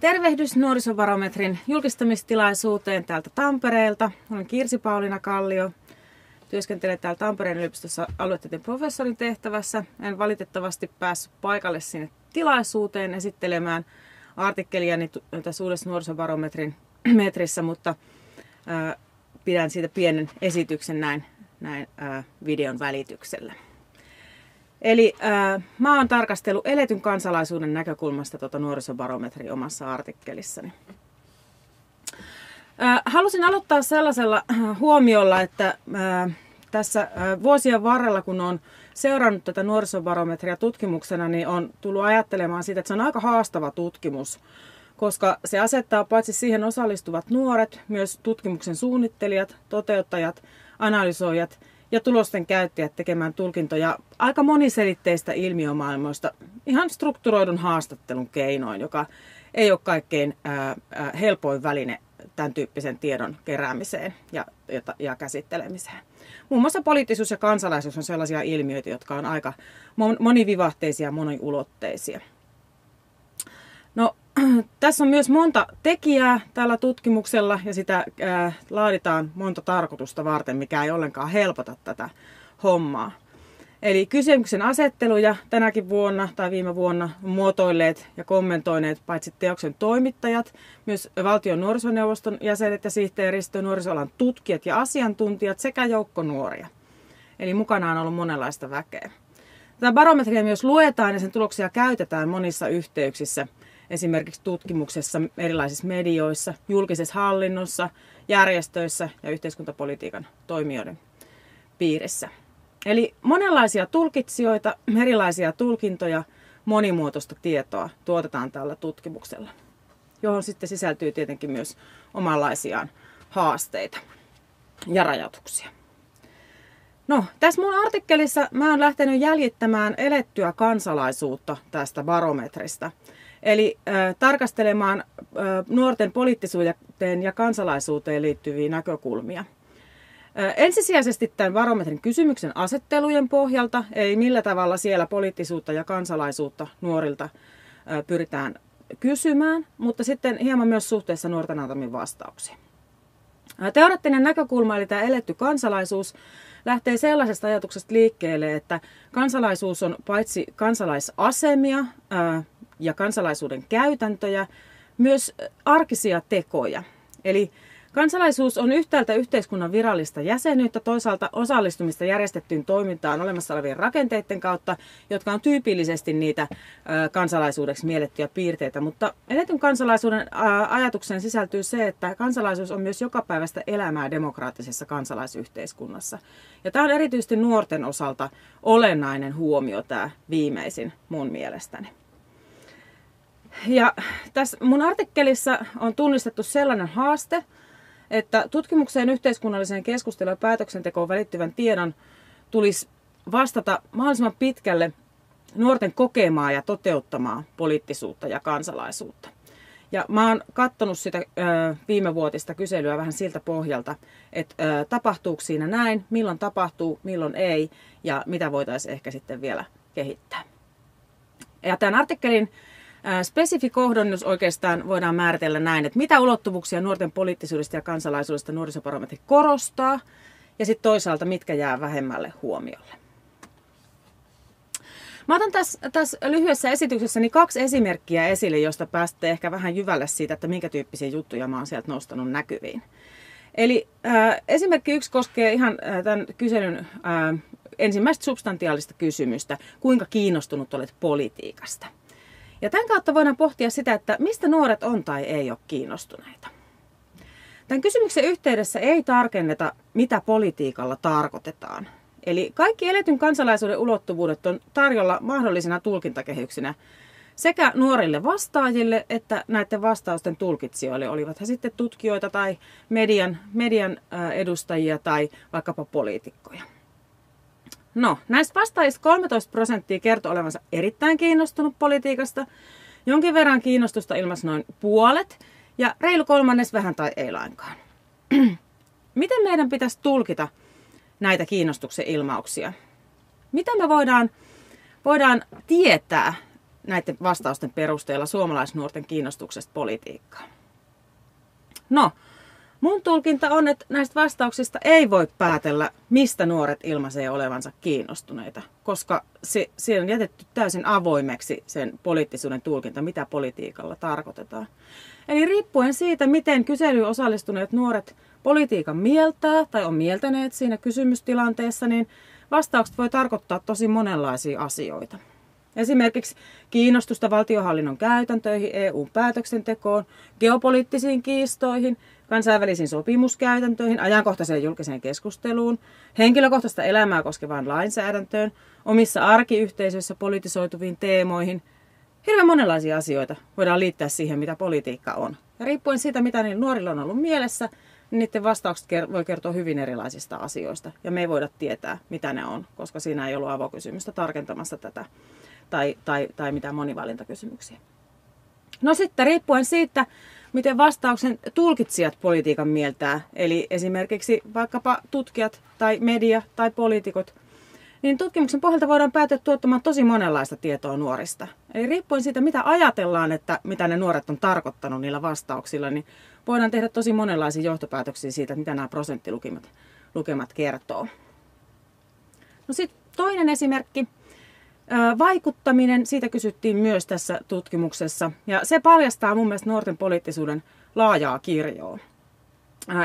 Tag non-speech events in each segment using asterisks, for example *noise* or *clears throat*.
Tervehdys nuorisobarometrin julkistamistilaisuuteen täältä Tampereelta. Olen Kirsi Paulina Kallio. Työskentelen täällä Tampereen yliopistossa aluetieteen professorin tehtävässä. En valitettavasti päässyt paikalle sinne tilaisuuteen esittelemään artikkeliani tässä uudessa nuorisobarometrin *clears throat* metrissä, mutta pidän siitä pienen esityksen näin, näin videon välityksellä. Eli äh, mä oon tarkastellut eletyn kansalaisuuden näkökulmasta tuota nuorisobarometri omassa artikkelissani. Äh, halusin aloittaa sellaisella äh, huomiolla, että äh, tässä äh, vuosien varrella, kun on seurannut tätä nuorisobarometria tutkimuksena, niin on tullut ajattelemaan siitä, että se on aika haastava tutkimus, koska se asettaa paitsi siihen osallistuvat nuoret, myös tutkimuksen suunnittelijat, toteuttajat, analysoijat – ja tulosten käyttäjät tekemään tulkintoja aika moniselitteistä ilmiömaailmoista ihan strukturoidun haastattelun keinoin, joka ei ole kaikkein helpoin väline tämän tyyppisen tiedon keräämiseen ja, ja, ja käsittelemiseen. Muun muassa poliittisuus ja kansalaisuus on sellaisia ilmiöitä, jotka on aika monivivahteisia, moniulotteisia. *clears throat* tässä on myös monta tekijää tällä tutkimuksella ja sitä ää, laaditaan monta tarkoitusta varten, mikä ei ollenkaan helpota tätä hommaa. Eli kysymyksen asetteluja tänäkin vuonna tai viime vuonna muotoilleet ja kommentoineet paitsi teoksen toimittajat, myös valtion nuorisoneuvoston jäsenet ja sihteeristö, nuorisoalan tutkijat ja asiantuntijat sekä joukko nuoria. Eli mukana on ollut monenlaista väkeä. Tätä barometriä myös luetaan ja sen tuloksia käytetään monissa yhteyksissä – esimerkiksi tutkimuksessa, erilaisissa medioissa, julkisessa hallinnossa, järjestöissä ja yhteiskuntapolitiikan toimijoiden piirissä. Eli monenlaisia tulkitsijoita, erilaisia tulkintoja, monimuotoista tietoa tuotetaan tällä tutkimuksella, johon sitten sisältyy tietenkin myös omanlaisiaan haasteita ja rajoituksia. No, tässä mun artikkelissa mä oon lähtenyt jäljittämään elettyä kansalaisuutta tästä barometrista. Eli äh, tarkastelemaan äh, nuorten poliittisuuteen ja kansalaisuuteen liittyviä näkökulmia. Äh, ensisijaisesti tämän varometrin kysymyksen asettelujen pohjalta, eli millä tavalla siellä poliittisuutta ja kansalaisuutta nuorilta äh, pyritään kysymään, mutta sitten hieman myös suhteessa nuorten antamiin vastauksiin. Teoreettinen näkökulma, eli tämä eletty kansalaisuus, lähtee sellaisesta ajatuksesta liikkeelle, että kansalaisuus on paitsi kansalaisasemia, ja kansalaisuuden käytäntöjä, myös arkisia tekoja. Eli kansalaisuus on yhtäältä yhteiskunnan virallista jäsenyyttä, toisaalta osallistumista järjestettyyn toimintaan olemassa olevien rakenteiden kautta, jotka on tyypillisesti niitä kansalaisuudeksi miellettyjä piirteitä. Mutta eletyn kansalaisuuden ajatukseen sisältyy se, että kansalaisuus on myös jokapäiväistä elämää demokraattisessa kansalaisyhteiskunnassa. Ja tämä on erityisesti nuorten osalta olennainen huomio tämä viimeisin mun mielestäni. Ja tässä mun artikkelissa on tunnistettu sellainen haaste, että tutkimukseen, yhteiskunnalliseen keskusteluun ja päätöksentekoon välittyvän tiedon tulisi vastata mahdollisimman pitkälle nuorten kokemaa ja toteuttamaa poliittisuutta ja kansalaisuutta. Ja mä oon katsonut sitä ö, viime vuotista kyselyä vähän siltä pohjalta, että ö, tapahtuuko siinä näin, milloin tapahtuu, milloin ei ja mitä voitaisiin ehkä sitten vielä kehittää. Ja tämän artikkelin Spesifi kohdennus oikeastaan voidaan määritellä näin, että mitä ulottuvuuksia nuorten poliittisuudesta ja kansalaisuudesta nuorisoparometri korostaa ja sitten toisaalta mitkä jää vähemmälle huomiolle. Mä otan tässä, tässä lyhyessä esityksessäni niin kaksi esimerkkiä esille, josta pääsette ehkä vähän jyvälle siitä, että minkä tyyppisiä juttuja mä oon sieltä nostanut näkyviin. Eli äh, esimerkki yksi koskee ihan äh, tämän kyselyn äh, ensimmäistä substantiaalista kysymystä, kuinka kiinnostunut olet politiikasta. Ja tämän kautta voidaan pohtia sitä, että mistä nuoret on tai ei ole kiinnostuneita. Tämän kysymyksen yhteydessä ei tarkenneta, mitä politiikalla tarkoitetaan. Eli kaikki eletyn kansalaisuuden ulottuvuudet on tarjolla mahdollisena tulkintakehyksinä sekä nuorille vastaajille että näiden vastausten tulkitsijoille, olivat he sitten tutkijoita tai median, median edustajia tai vaikkapa poliitikkoja. No, näistä vastaajista 13 prosenttia kertoi olevansa erittäin kiinnostunut politiikasta. Jonkin verran kiinnostusta ilmasi noin puolet ja reilu kolmannes vähän tai ei lainkaan. *clears throat* Miten meidän pitäisi tulkita näitä kiinnostuksen ilmauksia? Mitä me voidaan, voidaan tietää näiden vastausten perusteella suomalaisnuorten kiinnostuksesta politiikkaan? No, Mun tulkinta on, että näistä vastauksista ei voi päätellä, mistä nuoret ilmaisee olevansa kiinnostuneita, koska se, siellä on jätetty täysin avoimeksi sen poliittisuuden tulkinta, mitä politiikalla tarkoitetaan. Eli riippuen siitä, miten kyselyyn osallistuneet nuoret politiikan mieltää tai on mieltäneet siinä kysymystilanteessa, niin vastaukset voi tarkoittaa tosi monenlaisia asioita. Esimerkiksi kiinnostusta valtiohallinnon käytäntöihin, eu päätöksentekoon, geopoliittisiin kiistoihin – kansainvälisiin sopimuskäytäntöihin, ajankohtaiseen julkiseen keskusteluun, henkilökohtaista elämää koskevaan lainsäädäntöön, omissa arkiyhteisöissä politisoituviin teemoihin. Hirveän monenlaisia asioita voidaan liittää siihen, mitä politiikka on. Ja riippuen siitä, mitä niillä nuorilla on ollut mielessä, niin niiden vastaukset voi kertoa hyvin erilaisista asioista. Ja me ei voida tietää, mitä ne on, koska siinä ei ollut avokysymystä tarkentamassa tätä tai, tai, tai mitään monivalintakysymyksiä. No sitten riippuen siitä, miten vastauksen tulkitsijat politiikan mieltää, eli esimerkiksi vaikkapa tutkijat tai media tai poliitikot, niin tutkimuksen pohjalta voidaan päätyä tuottamaan tosi monenlaista tietoa nuorista. Eli riippuen siitä, mitä ajatellaan, että mitä ne nuoret on tarkoittanut niillä vastauksilla, niin voidaan tehdä tosi monenlaisia johtopäätöksiä siitä, mitä nämä prosenttilukemat lukemat kertoo. No sitten toinen esimerkki Vaikuttaminen, siitä kysyttiin myös tässä tutkimuksessa. Ja se paljastaa mun mielestä nuorten poliittisuuden laajaa kirjoa.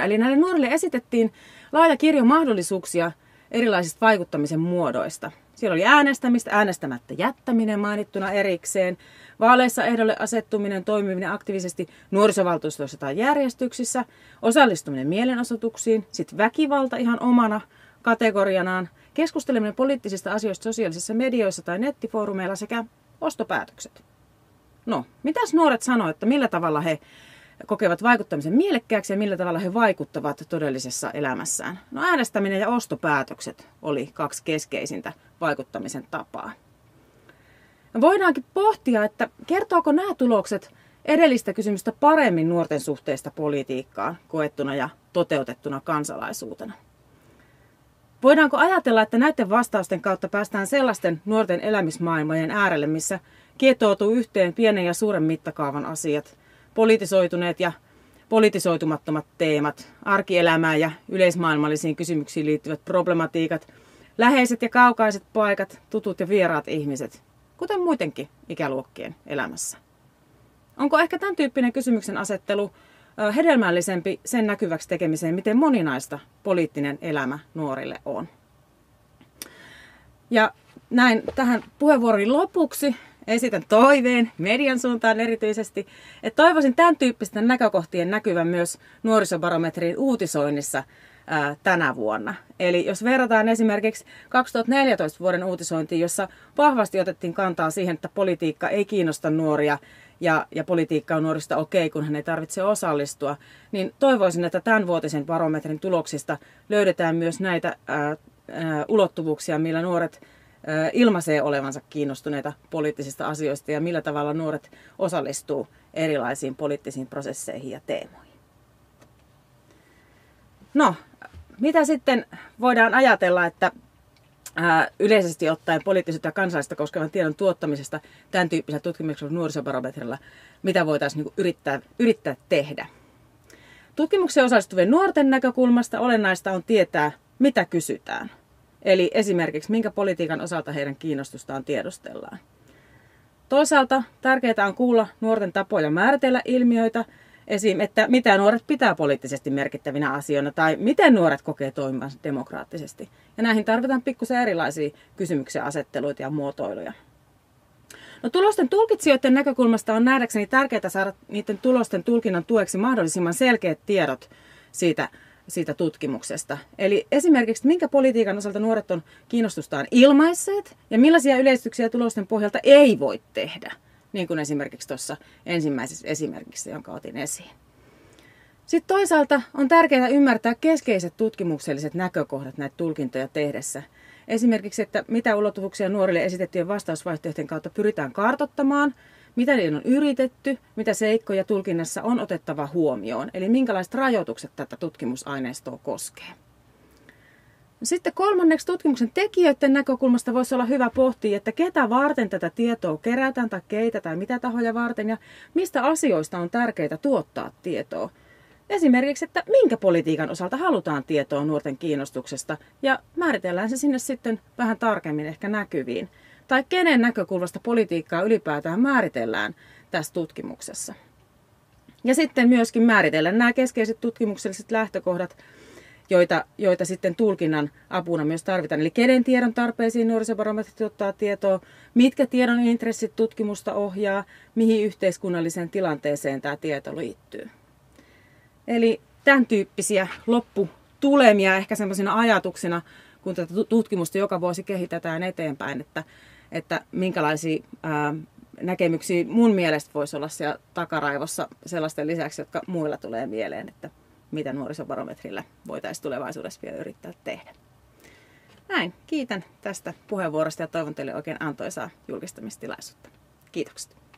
Eli näille nuorille esitettiin laaja kirjo mahdollisuuksia erilaisista vaikuttamisen muodoista. Siellä oli äänestämistä, äänestämättä jättäminen mainittuna erikseen, vaaleissa ehdolle asettuminen, toimiminen aktiivisesti nuorisovaltuustoissa tai järjestyksissä, osallistuminen mielenosoituksiin, sitten väkivalta ihan omana kategorianaan keskusteleminen poliittisista asioista sosiaalisissa medioissa tai nettifoorumeilla sekä ostopäätökset. No, mitäs nuoret sanoo, että millä tavalla he kokevat vaikuttamisen mielekkääksi ja millä tavalla he vaikuttavat todellisessa elämässään? No äänestäminen ja ostopäätökset oli kaksi keskeisintä vaikuttamisen tapaa. Voidaankin pohtia, että kertooko nämä tulokset edellistä kysymystä paremmin nuorten suhteesta politiikkaan koettuna ja toteutettuna kansalaisuutena. Voidaanko ajatella, että näiden vastausten kautta päästään sellaisten nuorten elämismaailmojen äärelle, missä kietoutuu yhteen pienen ja suuren mittakaavan asiat, politisoituneet ja politisoitumattomat teemat, arkielämään ja yleismaailmallisiin kysymyksiin liittyvät problematiikat, läheiset ja kaukaiset paikat, tutut ja vieraat ihmiset, kuten muutenkin ikäluokkien elämässä. Onko ehkä tämän tyyppinen kysymyksen asettelu hedelmällisempi sen näkyväksi tekemiseen, miten moninaista poliittinen elämä nuorille on. Ja näin tähän puheenvuoron lopuksi esitän toiveen median suuntaan erityisesti, että toivoisin tämän tyyppisten näkökohtien näkyvän myös nuorisobarometrin uutisoinnissa tänä vuonna. Eli jos verrataan esimerkiksi 2014 vuoden uutisointiin, jossa vahvasti otettiin kantaa siihen, että politiikka ei kiinnosta nuoria ja, ja politiikka on nuorista okei, okay, kun hän ei tarvitse osallistua, niin toivoisin, että tämän vuotisen barometrin tuloksista löydetään myös näitä ää, ää, ulottuvuuksia, millä nuoret ää, ilmaisee olevansa kiinnostuneita poliittisista asioista ja millä tavalla nuoret osallistuu erilaisiin poliittisiin prosesseihin ja teemoihin. No, mitä sitten voidaan ajatella, että ää, äh, yleisesti ottaen poliittisesta ja kansallista koskevan tiedon tuottamisesta tämän tyyppisellä tutkimuksella nuorisobarometrilla, mitä voitaisiin niin yrittää, yrittää tehdä. Tutkimukseen osallistuvien nuorten näkökulmasta olennaista on tietää, mitä kysytään. Eli esimerkiksi, minkä politiikan osalta heidän kiinnostustaan tiedostellaan. Toisaalta tärkeää on kuulla nuorten tapoja määritellä ilmiöitä – Esim. että mitä nuoret pitää poliittisesti merkittävinä asioina tai miten nuoret kokee toimivansa demokraattisesti. Ja näihin tarvitaan pikkusen erilaisia kysymyksiä, asetteluita ja muotoiluja. No, tulosten tulkitsijoiden näkökulmasta on nähdäkseni tärkeää saada niiden tulosten tulkinnan tueksi mahdollisimman selkeät tiedot siitä, siitä tutkimuksesta. Eli esimerkiksi, minkä politiikan osalta nuoret on kiinnostustaan ilmaisseet ja millaisia yleistyksiä tulosten pohjalta ei voi tehdä niin kuin esimerkiksi tuossa ensimmäisessä esimerkissä, jonka otin esiin. Sitten toisaalta on tärkeää ymmärtää keskeiset tutkimukselliset näkökohdat näitä tulkintoja tehdessä. Esimerkiksi, että mitä ulottuvuuksia nuorille esitettyjen vastausvaihtoehtojen kautta pyritään kartottamaan, mitä niiden on yritetty, mitä seikkoja tulkinnassa on otettava huomioon, eli minkälaiset rajoitukset tätä tutkimusaineistoa koskee. Sitten kolmanneksi tutkimuksen tekijöiden näkökulmasta voisi olla hyvä pohtia, että ketä varten tätä tietoa kerätään tai keitä tai mitä tahoja varten ja mistä asioista on tärkeää tuottaa tietoa. Esimerkiksi, että minkä politiikan osalta halutaan tietoa nuorten kiinnostuksesta ja määritellään se sinne sitten vähän tarkemmin ehkä näkyviin. Tai kenen näkökulmasta politiikkaa ylipäätään määritellään tässä tutkimuksessa. Ja sitten myöskin määritellään nämä keskeiset tutkimukselliset lähtökohdat joita, joita sitten tulkinnan apuna myös tarvitaan. Eli kenen tiedon tarpeisiin nuorisobarometri ottaa tietoa, mitkä tiedon intressit tutkimusta ohjaa, mihin yhteiskunnalliseen tilanteeseen tämä tieto liittyy. Eli tämän tyyppisiä lopputulemia ehkä semmoisina ajatuksina, kun tätä tutkimusta joka vuosi kehitetään eteenpäin, että, että minkälaisia ää, näkemyksiä mun mielestä voisi olla siellä takaraivossa sellaisten lisäksi, jotka muilla tulee mieleen, että – mitä nuorisobarometrillä voitaisiin tulevaisuudessa vielä yrittää tehdä. Näin, kiitän tästä puheenvuorosta ja toivon teille oikein antoisaa julkistamistilaisuutta. Kiitokset.